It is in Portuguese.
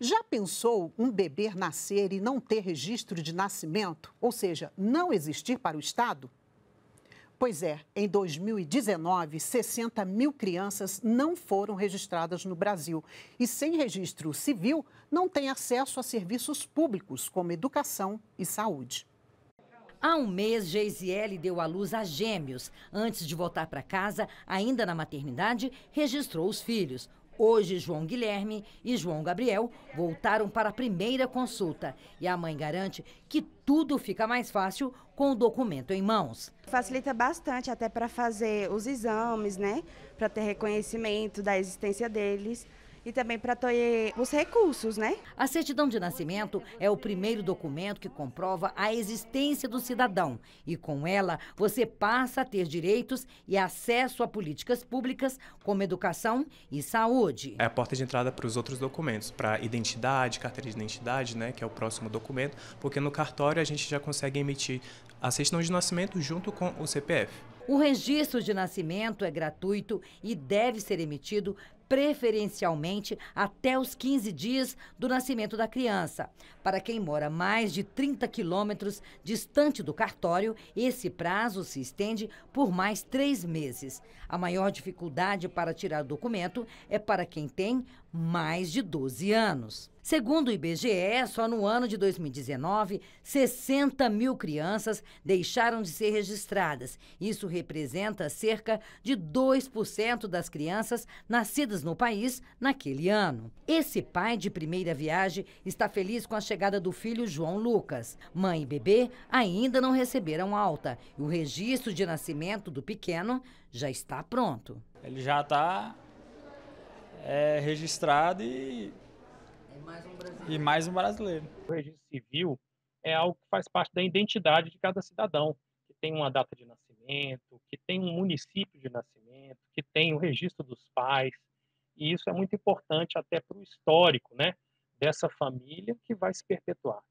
Já pensou um bebê nascer e não ter registro de nascimento, ou seja, não existir para o Estado? Pois é, em 2019, 60 mil crianças não foram registradas no Brasil e, sem registro civil, não têm acesso a serviços públicos como educação e saúde. Há um mês, Geisiele deu à luz a gêmeos. Antes de voltar para casa, ainda na maternidade, registrou os filhos. Hoje, João Guilherme e João Gabriel voltaram para a primeira consulta e a mãe garante que tudo fica mais fácil com o documento em mãos. Facilita bastante até para fazer os exames, né? Para ter reconhecimento da existência deles e também para ter os recursos, né? A certidão de nascimento é o primeiro documento que comprova a existência do cidadão e com ela você passa a ter direitos e acesso a políticas públicas como educação e saúde. É a porta de entrada para os outros documentos, para identidade, carteira de identidade, né, que é o próximo documento, porque no cartório a gente já consegue emitir a certidão de nascimento junto com o CPF. O registro de nascimento é gratuito e deve ser emitido preferencialmente até os 15 dias do nascimento da criança. Para quem mora mais de 30 quilômetros distante do cartório, esse prazo se estende por mais três meses. A maior dificuldade para tirar o documento é para quem tem mais de 12 anos. Segundo o IBGE, só no ano de 2019, 60 mil crianças deixaram de ser registradas. Isso representa cerca de 2% das crianças nascidas no país naquele ano. Esse pai de primeira viagem está feliz com a chegada do filho João Lucas. Mãe e bebê ainda não receberam alta e o registro de nascimento do pequeno já está pronto. Ele já está é, registrado e mais um e mais um brasileiro. O registro civil é algo que faz parte da identidade de cada cidadão, que tem uma data de nascimento, que tem um município de nascimento, que tem o registro dos pais, e isso é muito importante até para o histórico né, dessa família que vai se perpetuar.